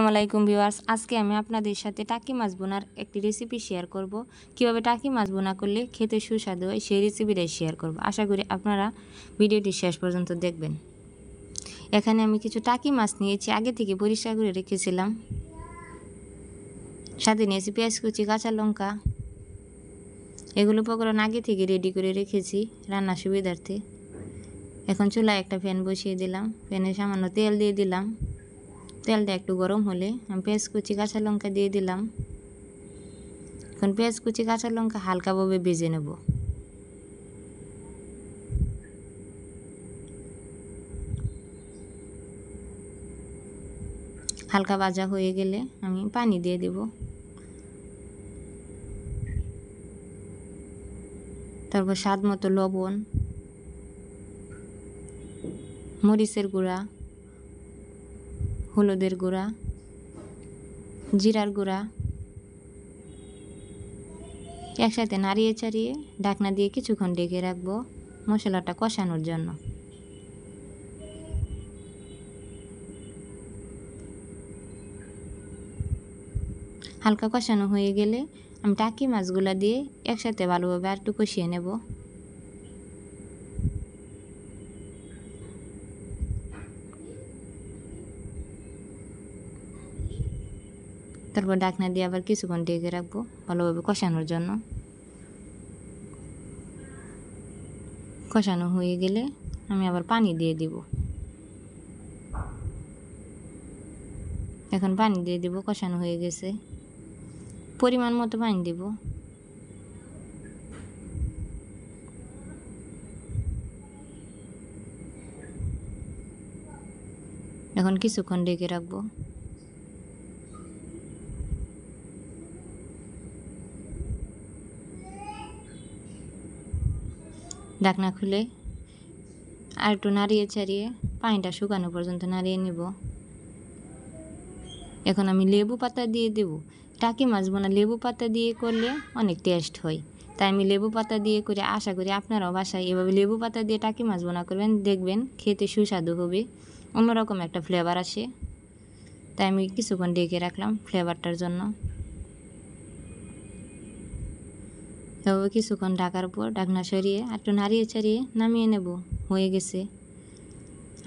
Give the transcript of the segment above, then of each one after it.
আসসালামাইকুম ভিউয়ার্স আজকে আমি আপনাদের সাথে টাকি মাছ বোনার একটি রেসিপি শেয়ার করব কিভাবে টাকি মাছ বোনা করলে খেতে সুস্বাদু হয় সেই রেসিপিটাই শেয়ার করব আশা করি আপনারা ভিডিওটি শেষ পর্যন্ত দেখবেন এখানে আমি কিছু টাকি মাছ নিয়েছি আগে থেকে পরিষ্কার করে রেখেছিলাম সাথে নিয়েছি পেঁয়াজ কুচি কাঁচা লঙ্কা এগুলো উপকরণ আগে থেকে রেডি করে রেখেছি রান্না সুবিধার্থে এখন চুলায় একটা ফ্যান বসিয়ে দিলাম ফ্যানে সামান্য তেল দিয়ে দিলাম তেলটা একটু গরম হলে আমি পেঁয়াজ কুচি কাঁচা লঙ্কা দিয়ে দিলাম এখন পেঁয়াজ কুচি কাঁচা লঙ্কা হালকাভাবে ভেজে নেব হালকা ভাজা হয়ে গেলে আমি পানি দিয়ে দেব তারপর স্বাদ মতো লবণ মরিচের গুঁড়া হলুদের গুঁড়া জিরার গুঁড়া একসাথে নাড়িয়ে চাড়িয়ে ঢাকনা দিয়ে কিছুক্ষণ ডেকে রাখবো মশলাটা কষানোর জন্য হালকা কষানো হয়ে গেলে আমি টাকি মাছগুলা দিয়ে একসাথে ভালোভাবে একটু কষিয়ে নেব তারপর ডাকনা দিয়ে আবার কিছুক্ষণ ডেকে রাখবো ভালোভাবে কষানোর জন্য কষানো হয়ে গেলে আমি আবার পানি দিয়ে দিব এখন পানি দিয়ে দিব কষানো হয়ে গেছে পরিমাণ মতো পানি দিব এখন কিছুক্ষণ ডেকে রাখবো ডাকনা খুলে আর একটু নাড়িয়ে চাড়িয়ে পানিটা শুকানো পর্যন্ত নাড়িয়ে নিব এখন আমি লেবু পাতা দিয়ে দেব টাকি মাছ বোনা লেবু পাতা দিয়ে করলে অনেক টেস্ট হয় তাই আমি লেবু পাতা দিয়ে করে আশা করি আপনারাও বাসায় এভাবে লেবু পাতা দিয়ে টাকি মাছ বোনা করবেন দেখবেন খেতে সুস্বাদু হবে অন্যরকম একটা ফ্লেভার আসে তাই আমি কিছুক্ষণ ডেকে রাখলাম ফ্লেভারটার জন্য তবে কিছুক্ষণ ঢাকার পর ডাকনা সরিয়ে একটু নাড়িয়ে ছাড়িয়ে নামিয়ে নেব হয়ে গেছে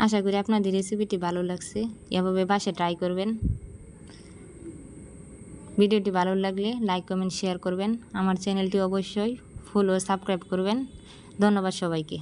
আশা করি আপনাদের রেসিপিটি ভালো লাগছে এভাবে বাসে ট্রাই করবেন ভিডিওটি ভালো লাগলে লাইক কমেন্ট শেয়ার করবেন আমার চ্যানেলটি অবশ্যই ফলো সাবস্ক্রাইব করবেন ধন্যবাদ সবাইকে